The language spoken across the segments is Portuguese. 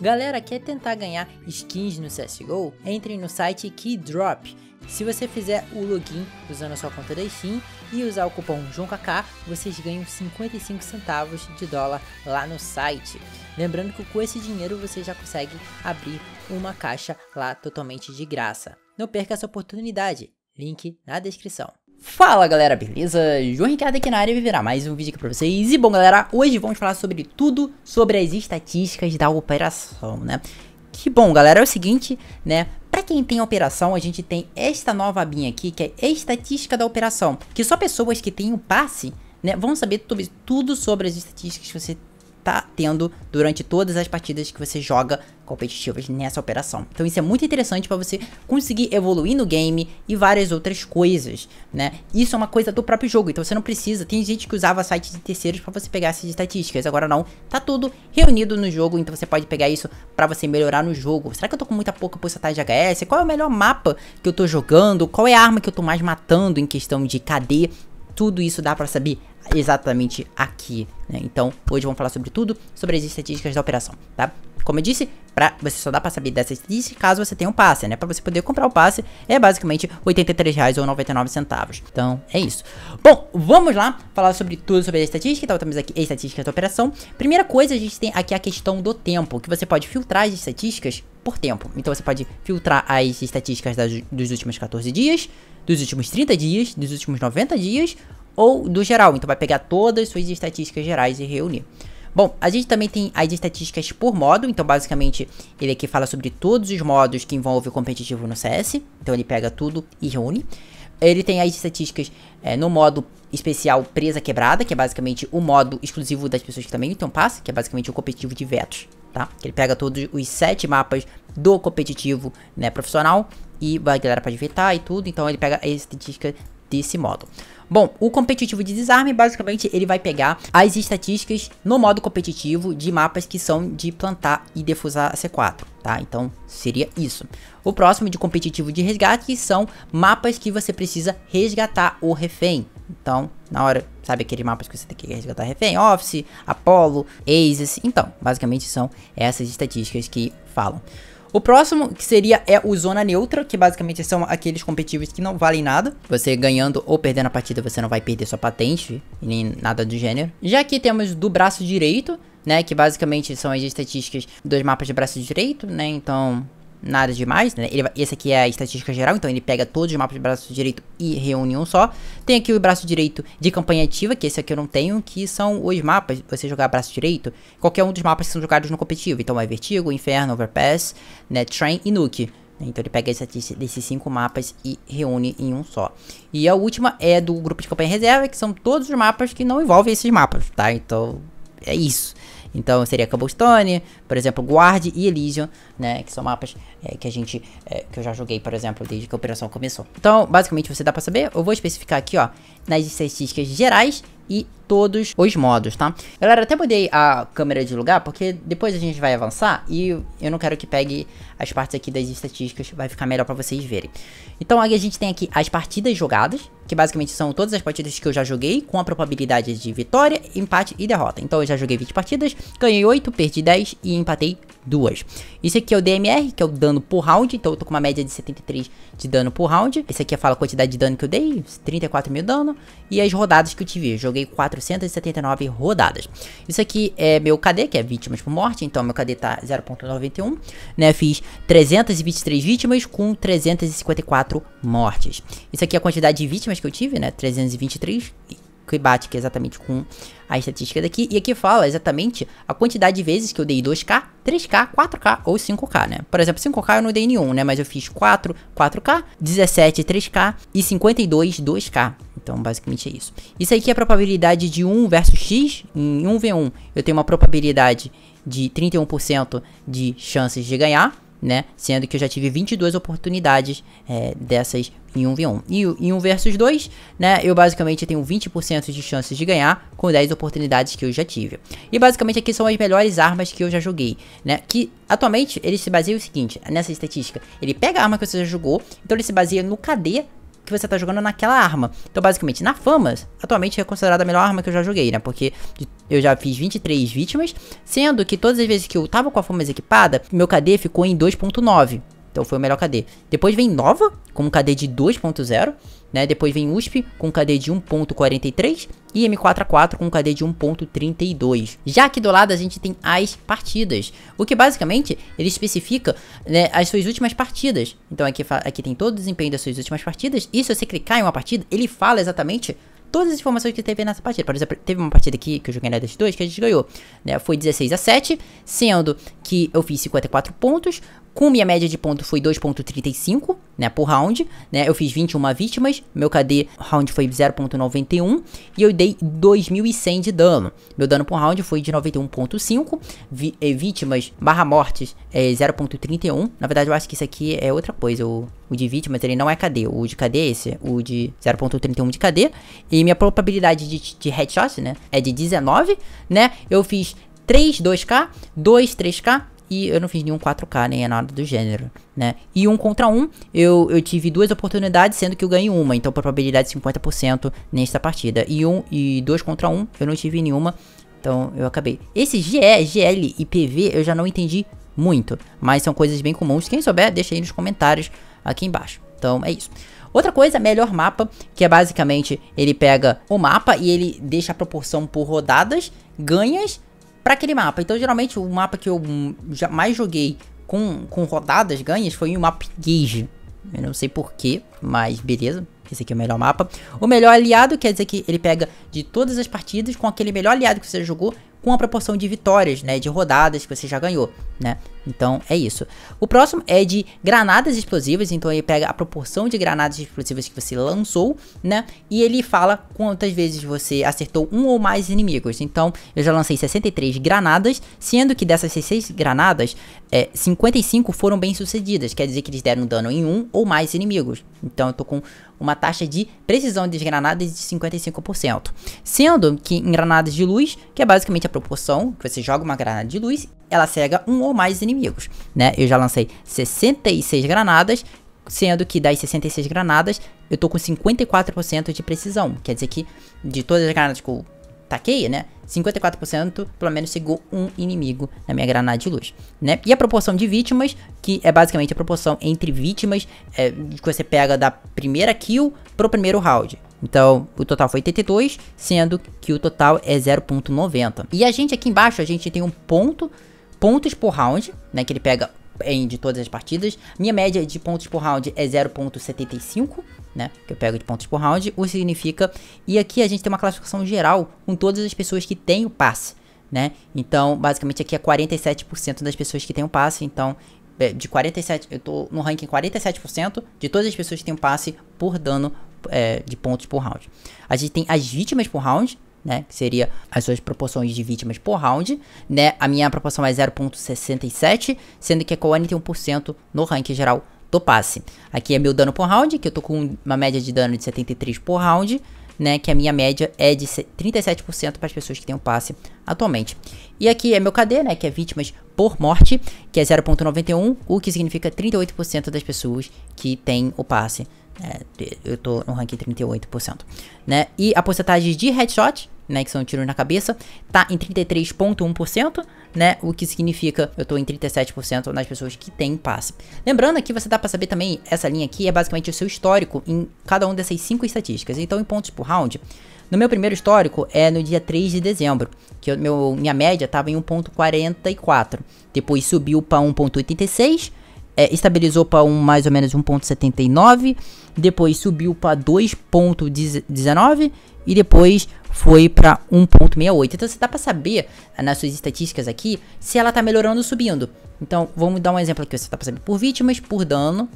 Galera, quer tentar ganhar skins no CSGO? Entrem no site Keydrop. Se você fizer o login usando a sua conta da Steam e usar o cupom JoãoKK, vocês ganham 55 centavos de dólar lá no site. Lembrando que com esse dinheiro você já consegue abrir uma caixa lá totalmente de graça. Não perca essa oportunidade, link na descrição. Fala galera, beleza? João Ricardo aqui na área e virá mais um vídeo aqui pra vocês. E bom galera, hoje vamos falar sobre tudo sobre as estatísticas da operação, né? Que bom galera, é o seguinte, né? Para quem tem operação, a gente tem esta nova abinha aqui, que é estatística da operação. Que só pessoas que têm o um passe, né, vão saber tudo sobre as estatísticas que você tá tendo durante todas as partidas que você joga competitivas nessa operação. Então isso é muito interessante para você conseguir evoluir no game e várias outras coisas, né? Isso é uma coisa do próprio jogo, então você não precisa. Tem gente que usava sites de terceiros para você pegar essas estatísticas, agora não. Tá tudo reunido no jogo, então você pode pegar isso para você melhorar no jogo. Será que eu tô com muita pouca porcentagem de HS? Qual é o melhor mapa que eu tô jogando? Qual é a arma que eu tô mais matando em questão de KD? tudo isso dá para saber exatamente aqui, né? Então, hoje vamos falar sobre tudo, sobre as estatísticas da operação, tá? Como eu disse, pra, você só dá pra saber dessa estatística caso você tenha um passe, né? Pra você poder comprar o passe, é basicamente R$ 83,99. Então, é isso. Bom, vamos lá falar sobre tudo sobre a estatística. Então, temos aqui estatísticas da operação. Primeira coisa, a gente tem aqui a questão do tempo, que você pode filtrar as estatísticas por tempo. Então, você pode filtrar as estatísticas das, dos últimos 14 dias, dos últimos 30 dias, dos últimos 90 dias ou do geral. Então vai pegar todas as suas estatísticas gerais e reunir. Bom, a gente também tem as estatísticas por modo, então basicamente ele aqui fala sobre todos os modos que envolvem o competitivo no CS, então ele pega tudo e reúne. Ele tem as estatísticas é, no modo especial presa quebrada, que é basicamente o modo exclusivo das pessoas que também então passe, que é basicamente o competitivo de vetos, tá? ele pega todos os sete mapas do competitivo né, profissional e a galera pode vetar e tudo, então ele pega a estatística desse modo. Bom, o competitivo de desarme, basicamente, ele vai pegar as estatísticas no modo competitivo de mapas que são de plantar e defusar a C4, tá? Então, seria isso. O próximo de competitivo de resgate, são mapas que você precisa resgatar o refém. Então, na hora, sabe aqueles mapas que você tem que resgatar refém? Office, Apollo, Aces, então, basicamente são essas estatísticas que falam. O próximo, que seria é o Zona Neutra, que basicamente são aqueles competitivos que não valem nada. Você ganhando ou perdendo a partida, você não vai perder sua patente, nem nada do gênero. Já aqui temos do braço direito, né, que basicamente são as estatísticas dos mapas de braço direito, né, então nada demais, né? Ele, esse aqui é a estatística geral, então ele pega todos os mapas de braço direito e reúne um só. Tem aqui o braço direito de campanha ativa, que esse aqui eu não tenho, que são os mapas, você jogar braço direito, qualquer um dos mapas que são jogados no competitivo. Então é Vertigo, Inferno, Overpass, né, Train e Nuke. Então ele pega esse, desses cinco mapas e reúne em um só. E a última é do grupo de campanha reserva, que são todos os mapas que não envolvem esses mapas, tá? Então é isso. Então seria Cobblestone, por exemplo, Guard e Elysium né? Que são mapas é, que a gente, é, que eu já joguei, por exemplo, desde que a operação começou. Então, basicamente, você dá pra saber, eu vou especificar aqui, ó, nas estatísticas gerais e todos os modos, tá? Galera, até mudei a câmera de lugar, porque depois a gente vai avançar e eu não quero que pegue as partes aqui das estatísticas, vai ficar melhor pra vocês verem. Então, aí a gente tem aqui as partidas jogadas, que basicamente são todas as partidas que eu já joguei, com a probabilidade de vitória, empate e derrota. Então, eu já joguei 20 partidas, ganhei 8, perdi 10 e empatei duas. Isso aqui é o DMR, que é o dano por round, então eu tô com uma média de 73 de dano por round. Esse aqui é fala a quantidade de dano que eu dei, 34 mil dano, e as rodadas que eu tive. Eu joguei 479 rodadas. Isso aqui é meu KD, que é vítimas por morte, então meu KD tá 0.91, né? Fiz 323 vítimas com 354 mortes. Isso aqui é a quantidade de vítimas que eu tive, né? 323, que bate aqui é exatamente com a estatística daqui. E aqui fala exatamente a quantidade de vezes que eu dei 2K, 3K, 4K ou 5K, né? Por exemplo, 5K eu não dei nenhum, né? Mas eu fiz 4, 4K, 17, 3K e 52, 2K. Então, basicamente é isso. Isso aqui é a probabilidade de 1 versus X. Em 1v1, eu tenho uma probabilidade de 31% de chances de ganhar né? Sendo que eu já tive 22 oportunidades é, dessas em 1v1. E em 1 versus 2, né? Eu basicamente tenho 20% de chances de ganhar com 10 oportunidades que eu já tive. E basicamente aqui são as melhores armas que eu já joguei, né? Que atualmente ele se baseia o seguinte, nessa estatística. Ele pega a arma que você já jogou, então ele se baseia no KD que você tá jogando naquela arma. Então, basicamente, na Famas, atualmente é considerada a melhor arma que eu já joguei, né? Porque eu já fiz 23 vítimas, sendo que todas as vezes que eu tava com a Famas equipada, meu KD ficou em 2.9. Então foi o melhor KD. Depois vem Nova, com um KD de 2.0. Né? Depois vem USP com KD de 1.43 e M4A4 com KD de 1.32. Já aqui do lado a gente tem as partidas, o que basicamente ele especifica né, as suas últimas partidas. Então aqui, aqui tem todo o desempenho das suas últimas partidas e se você clicar em uma partida, ele fala exatamente todas as informações que teve nessa partida. Por exemplo, teve uma partida aqui que eu joguei na Dust 2 que a gente ganhou. Né? Foi 16 a 7, sendo que eu fiz 54 pontos, com minha média de ponto foi 2.35, né, por round, né? Eu fiz 21 vítimas, meu KD round foi 0.91 e eu dei 2.100 de dano. Meu dano por round foi de 91.5, eh, vítimas barra mortes é eh, 0.31. Na verdade, eu acho que isso aqui é outra coisa. O, o de vítimas, ele não é KD. O de KD é esse, o de 0.31 de KD. E minha probabilidade de, de headshot, né, é de 19, né? Eu fiz 3, 2k, 2, 3k, e eu não fiz nenhum 4K nem é nada do gênero, né? E um contra um, eu, eu tive duas oportunidades, sendo que eu ganhei uma, então probabilidade 50% nesta partida. E um e dois contra um, eu não tive nenhuma, então eu acabei. Esse GE, GL e PV eu já não entendi muito, mas são coisas bem comuns. Quem souber, deixa aí nos comentários aqui embaixo. Então é isso. Outra coisa, melhor mapa, que é basicamente ele pega o mapa e ele deixa a proporção por rodadas ganhas para aquele mapa. Então, geralmente, o mapa que eu mais joguei com, com rodadas ganhas foi o mapa Gage. Eu não sei porquê, mas beleza. Esse aqui é o melhor mapa. O melhor aliado quer dizer que ele pega de todas as partidas com aquele melhor aliado que você jogou com a proporção de vitórias, né? De rodadas que você já ganhou, né? Então é isso. O próximo é de granadas explosivas. Então ele pega a proporção de granadas explosivas que você lançou, né? E ele fala quantas vezes você acertou um ou mais inimigos. Então eu já lancei 63 granadas, sendo que dessas 66 granadas, é, 55 foram bem sucedidas. Quer dizer que eles deram dano em um ou mais inimigos. Então eu tô com uma taxa de precisão de granadas de 55%. Sendo que em granadas de luz, que é basicamente a proporção que você joga uma granada de luz ela cega um ou mais inimigos, né? Eu já lancei 66 granadas, sendo que das 66 granadas, eu tô com 54% de precisão. Quer dizer que de todas as granadas que eu taquei, né? 54% pelo menos cegou um inimigo na minha granada de luz, né? E a proporção de vítimas, que é basicamente a proporção entre vítimas é, que você pega da primeira kill pro primeiro round. Então, o total foi 82, sendo que o total é 0.90. E a gente aqui embaixo, a gente tem um ponto pontos por round, né, que ele pega em de todas as partidas. Minha média de pontos por round é 0.75, né, que eu pego de pontos por round, o que significa... E aqui a gente tem uma classificação geral com todas as pessoas que têm o passe, né? Então, basicamente aqui é 47% das pessoas que têm o passe, então é, de 47, eu tô no ranking 47% de todas as pessoas que têm o passe por dano é, de pontos por round. A gente tem as vítimas por round, né? Que seria as suas proporções de vítimas por round, né? A minha proporção é 0.67, sendo que é 41% no ranking geral do passe. Aqui é meu dano por round, que eu tô com uma média de dano de 73 por round, né? Que a minha média é de 37% para as pessoas que têm um passe atualmente. E aqui é meu KD, né? Que é vítimas por morte, que é 0.91, o que significa 38% das pessoas que têm o passe é, eu tô no ranking 38%, né? E a porcentagem de headshot, né, que são tiros na cabeça, tá em 33.1%, né? O que significa eu tô em 37% nas pessoas que têm passe. Lembrando aqui, você dá para saber também, essa linha aqui é basicamente o seu histórico em cada uma dessas cinco estatísticas. Então, em pontos por round, no meu primeiro histórico é no dia 3 de dezembro, que eu, meu, minha média estava em 1.44. Depois subiu para 1.86, é, estabilizou para um mais ou menos 1.79, depois subiu para 2.19 e depois foi para 1.68. Então você dá para saber eh, nas suas estatísticas aqui se ela tá melhorando ou subindo. Então vamos dar um exemplo aqui, você tá passando por vítimas, por dano,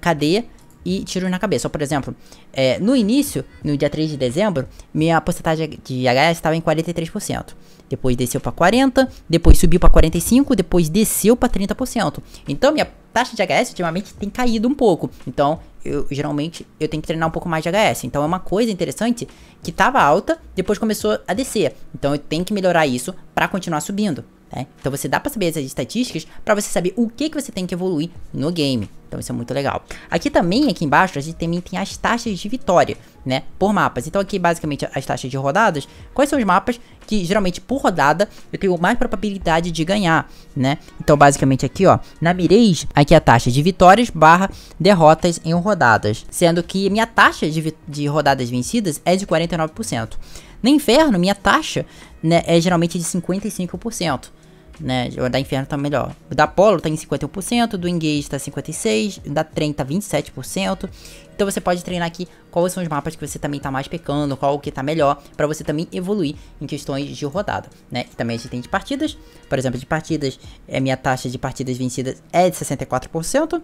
cadeia e tiros na cabeça. Por exemplo, é, no início, no dia 3 de dezembro, minha porcentagem de HS estava em 43% depois desceu para 40%, depois subiu para 45%, depois desceu para 30%. Então, minha taxa de HS ultimamente tem caído um pouco. Então, eu geralmente eu tenho que treinar um pouco mais de HS. Então, é uma coisa interessante que estava alta, depois começou a descer. Então, eu tenho que melhorar isso para continuar subindo. Né? Então você dá para saber essas estatísticas para você saber o que, que você tem que evoluir no game. Então isso é muito legal. Aqui também, aqui embaixo, a gente também tem as taxas de vitória, né? Por mapas. Então aqui basicamente as taxas de rodadas. Quais são os mapas que geralmente por rodada eu tenho mais probabilidade de ganhar, né? Então basicamente aqui, ó, na Mirez, aqui é a taxa de vitórias barra derrotas em rodadas. Sendo que minha taxa de, de rodadas vencidas é de 49%. No Inferno, minha taxa né, é geralmente de 55% né? O da Inferno tá melhor. O da Apollo tá em 51%, do Engage tá 56%, da Trem tá 27%. Então você pode treinar aqui quais são os mapas que você também tá mais pecando, qual que tá melhor, para você também evoluir em questões de rodada, né? E também a gente tem de partidas, por exemplo, de partidas, é minha taxa de partidas vencidas é de 64%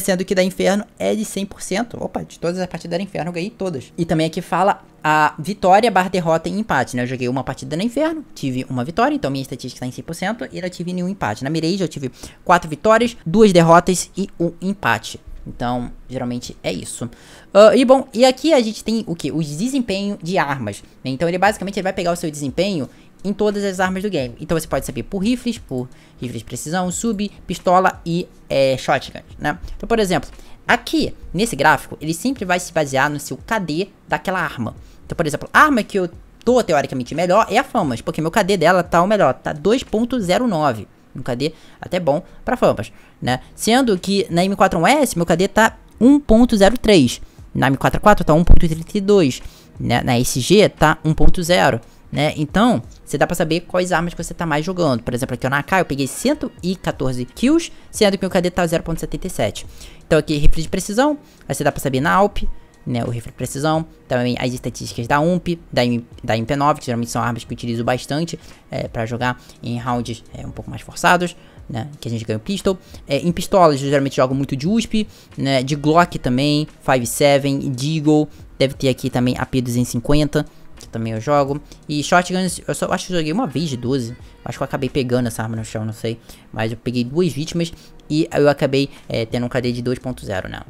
sendo que da Inferno é de 100%. Opa, de todas as partidas da Inferno eu ganhei todas. E também aqui fala a vitória barra derrota em empate, né? Eu joguei uma partida na Inferno, tive uma vitória, então minha estatística está em 100%, e não tive nenhum empate. Na Mirage eu tive quatro vitórias, duas derrotas e um empate. Então, geralmente é isso. Uh, e bom, e aqui a gente tem o que? O desempenho de armas. Né? Então ele basicamente ele vai pegar o seu desempenho em todas as armas do game. Então você pode saber por rifles, por rifles de precisão, sub, pistola e é, shotgun, né? Então, por exemplo, aqui nesse gráfico, ele sempre vai se basear no seu KD daquela arma. Então, por exemplo, a arma que eu tô teoricamente melhor é a Famas, porque meu KD dela tá o melhor, tá 2.09. Um KD até bom para Famas, né? Sendo que na M41S meu KD tá 1.03, na M44 tá 1.32, né? Na SG tá 1.0 né? Então, você dá para saber quais armas que você tá mais jogando. Por exemplo, aqui na AK eu peguei 114 kills, sendo que o KD tá 0.77. Então aqui rifle de precisão, aí você dá para saber na AWP, né, o rifle de precisão, também as estatísticas da UMP, da, da MP9, que geralmente são armas que eu utilizo bastante é, para jogar em rounds é, um pouco mais forçados, né, que a gente ganha o pistol. É, em pistolas, eu geralmente jogo muito de USP, né, de Glock também, 5.7, Deagle, deve ter aqui também a P250, que também eu jogo. E shotguns, eu só acho que joguei uma vez de 12. Acho que eu acabei pegando essa arma no chão, não sei. Mas eu peguei duas vítimas e eu acabei é, tendo um KD de 2.0, nela. Né?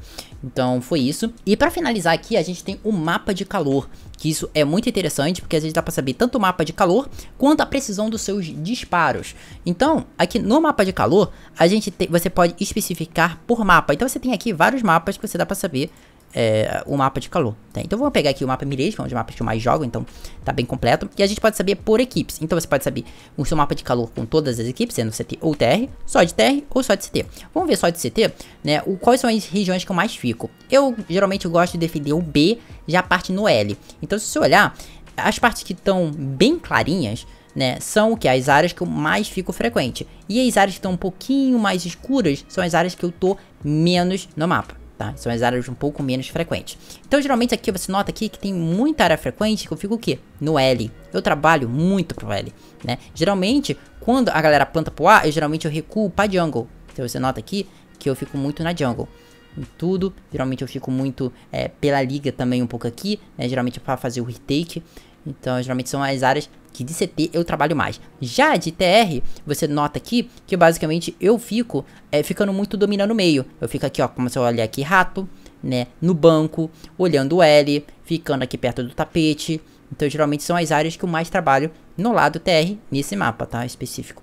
Então foi isso. E para finalizar aqui, a gente tem o mapa de calor. Que isso é muito interessante, porque às vezes dá pra saber tanto o mapa de calor, quanto a precisão dos seus disparos. Então, aqui no mapa de calor, a gente tem, você pode especificar por mapa. Então você tem aqui vários mapas que você dá pra saber é, o mapa de calor. Tá? Então vamos pegar aqui o mapa Mirage, que é um dos é mapas que eu mais jogo, então tá bem completo. E a gente pode saber por equipes. Então você pode saber o seu mapa de calor com todas as equipes, sendo CT ou TR, só de TR ou só de CT. Vamos ver só de CT, né? O, quais são as regiões que eu mais fico. Eu geralmente eu gosto de defender o B, já parte no L. Então se você olhar, as partes que estão bem clarinhas, né, são o que? As áreas que eu mais fico frequente. E as áreas que estão um pouquinho mais escuras são as áreas que eu tô menos no mapa. Tá? São as áreas um pouco menos frequentes. Então, geralmente aqui, você nota aqui que tem muita área frequente que eu fico o quê? No L. Eu trabalho muito pro L, né? Geralmente, quando a galera planta pro A, eu geralmente eu recuo pra jungle. Então, você nota aqui que eu fico muito na jungle em tudo. Geralmente eu fico muito é, pela liga também um pouco aqui, né? Geralmente é pra para fazer o retake. Então, geralmente são as áreas que de CT eu trabalho mais. Já de TR, você nota aqui que basicamente eu fico é, ficando muito dominando o meio. Eu fico aqui, ó, como se eu olhar aqui, rato, né, no banco, olhando o L, ficando aqui perto do tapete. Então, geralmente são as áreas que eu mais trabalho no lado TR, nesse mapa, tá, específico.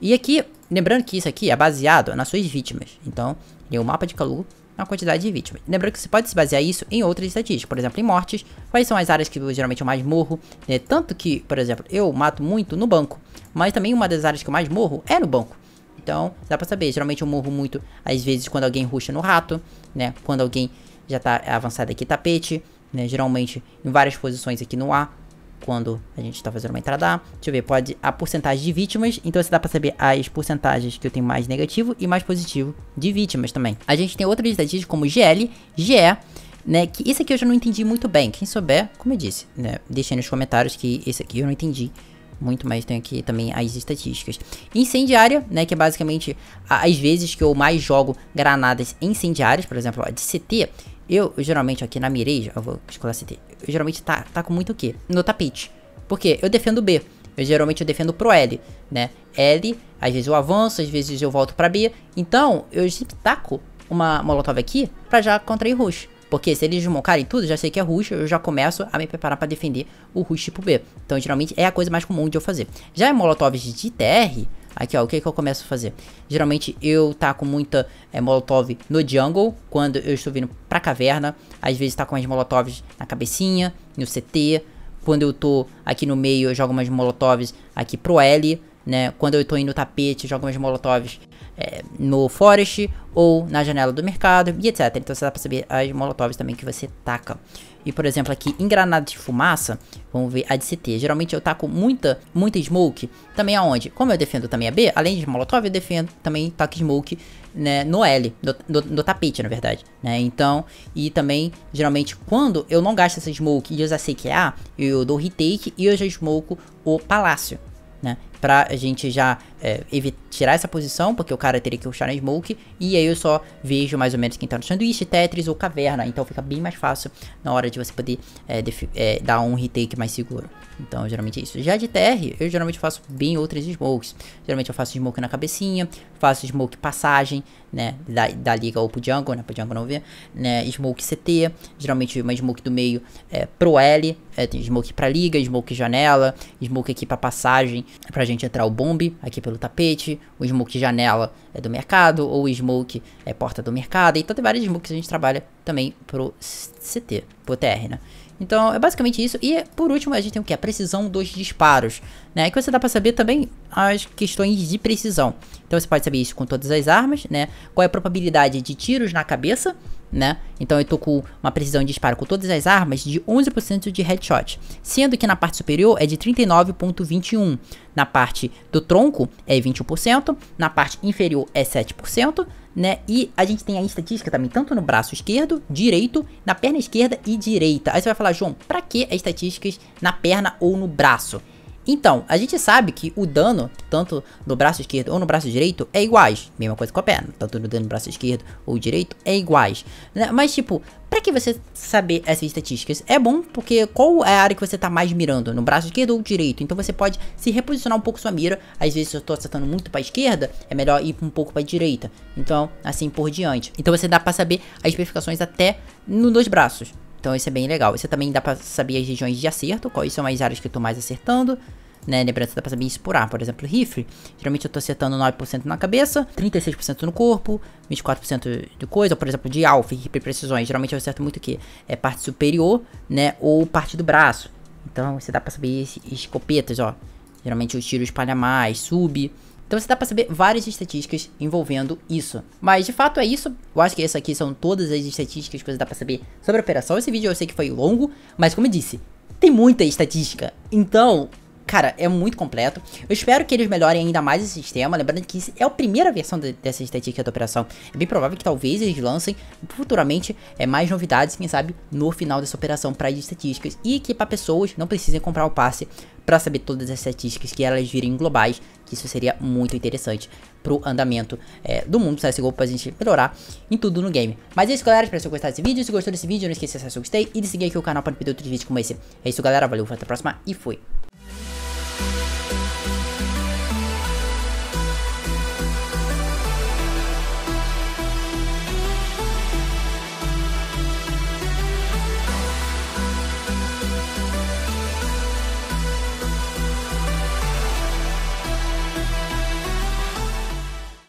E aqui, lembrando que isso aqui é baseado nas suas vítimas. Então, o mapa de Kalu, na quantidade de vítimas. Lembrando que você pode se basear isso em outras estatísticas, por exemplo, em mortes, quais são as áreas que eu geralmente eu mais morro, né? Tanto que, por exemplo, eu mato muito no banco, mas também uma das áreas que eu mais morro é no banco. Então, dá pra saber, geralmente eu morro muito, às vezes, quando alguém ruxa no rato, né? Quando alguém já tá avançado aqui tapete, né? Geralmente em várias posições aqui no ar, quando a gente está fazendo uma entrada Deixa eu ver, pode a porcentagem de vítimas. Então você dá para saber as porcentagens que eu tenho mais negativo e mais positivo de vítimas também. A gente tem outras estatísticas como GL, GE, né? Que isso aqui eu já não entendi muito bem. Quem souber, como eu disse, né? Deixa aí nos comentários que esse aqui eu não entendi muito mais tem aqui também as estatísticas. Incendiária, né, que é basicamente as vezes que eu mais jogo granadas incendiárias, por exemplo, ó, de CT, eu, geralmente aqui na mireja, eu vou escolher CT, eu geralmente tá, tá com muito o quê? No tapete. Porque eu defendo B. Eu geralmente eu defendo pro L, né? L, às vezes eu avanço, às vezes eu volto pra B. Então, eu sempre taco uma molotov aqui pra já contrair rush. Porque se eles desmoncarem tudo, já sei que é rush, eu já começo a me preparar para defender o rush tipo B. Então, geralmente, é a coisa mais comum de eu fazer. Já em molotovs de TR, Aqui, ó, o que, que eu começo a fazer? Geralmente eu taco muita é, molotov no jungle, quando eu estou vindo pra caverna. Às vezes taco umas molotovs na cabecinha, no CT. Quando eu tô aqui no meio, eu jogo umas molotovs aqui pro L né? Quando eu tô indo no tapete, jogo umas molotovs é, no forest ou na janela do mercado e etc. Então você dá pra saber as molotovs também que você taca. E por exemplo aqui em granada de fumaça, vamos ver a de CT. Geralmente eu taco muita, muita smoke também aonde? Como eu defendo também a B, além de molotov eu defendo também taco smoke né, no L, no tapete na verdade, né? Então, e também geralmente quando eu não gasto essa smoke e eu já sei que é A, eu dou retake e eu já smoke o palácio pra gente já é, tirar essa posição, porque o cara teria que ruxar na smoke, e aí eu só vejo mais ou menos quem tá no sanduíche, Tetris ou caverna, então fica bem mais fácil na hora de você poder é, é, dar um retake mais seguro. Então, geralmente é isso. Já de TR, eu geralmente faço bem outras smokes. Geralmente eu faço smoke na cabecinha, faço smoke passagem, né, da, da liga ou pro jungle, né, pro jungle não ver, né, smoke CT, geralmente uma smoke do meio é, pro L, é, tem smoke pra liga, smoke janela, smoke aqui pra passagem, pra gente entrar o bomb, aqui pelo tapete, o smoke janela é do mercado, ou o smoke é porta do mercado. Então tem vários smokes que a gente trabalha também pro CT, pro TR, né? Então é basicamente isso. E por último a gente tem o que? A precisão dos disparos né? Que você dá para saber também as questões de precisão. Então você pode saber isso com todas as armas, né? Qual é a probabilidade de tiros na cabeça, né? Então eu tô com uma precisão de disparo com todas as armas de 11% de headshot, sendo que na parte superior é de 39.21, na parte do tronco é 21%, na parte inferior é 7%, né? E a gente tem a estatística também, tanto no braço esquerdo, direito, na perna esquerda e direita. Aí você vai falar, João, pra que as estatísticas na perna ou no braço? Então, a gente sabe que o dano, tanto no braço esquerdo ou no braço direito, é iguais. Mesma coisa com a perna. Tanto no dano no braço esquerdo ou direito, é iguais. Né? Mas, tipo, pra que você saber essas estatísticas? É bom, porque qual é a área que você tá mais mirando? No braço esquerdo ou direito? Então você pode se reposicionar um pouco sua mira. Às vezes, se eu tô acertando muito pra esquerda, é melhor ir um pouco pra direita. Então, assim por diante. Então você dá pra saber as especificações até nos dois braços. Então isso é bem legal. Você também dá para saber as regiões de acerto, quais são as áreas que eu tô mais acertando né? Lembrando, dá pra saber explorar, Por exemplo, rifle. Geralmente eu tô acertando 9% na cabeça, 36% no corpo, 24% de coisa. por exemplo, de alfa, rifle precisões. Geralmente eu acerto muito o quê? É parte superior, né? Ou parte do braço. Então você dá pra saber escopetas, ó. Geralmente o tiro espalha mais, sub. Então você dá para saber várias estatísticas envolvendo isso. Mas de fato é isso. Eu acho que essas aqui são todas as estatísticas que você dá para saber sobre a operação. Esse vídeo eu sei que foi longo, mas como eu disse, tem muita estatística. Então, Cara, é muito completo. Eu espero que eles melhorem ainda mais esse sistema. Lembrando que é a primeira versão de, dessa estatística da operação. É bem provável que talvez eles lancem futuramente é, mais novidades, quem sabe, no final dessa operação para as estatísticas. E que para pessoas não precisem comprar o passe para saber todas as estatísticas que elas virem globais, que isso seria muito interessante pro andamento é, do mundo do CSGO pra gente melhorar em tudo no game. Mas é isso galera, espero que vocês gostaram desse vídeo, se gostou desse vídeo não esqueça de acessar o gostei e de seguir aqui o canal para não perder outros vídeos como esse. É isso galera, valeu, até a próxima e fui!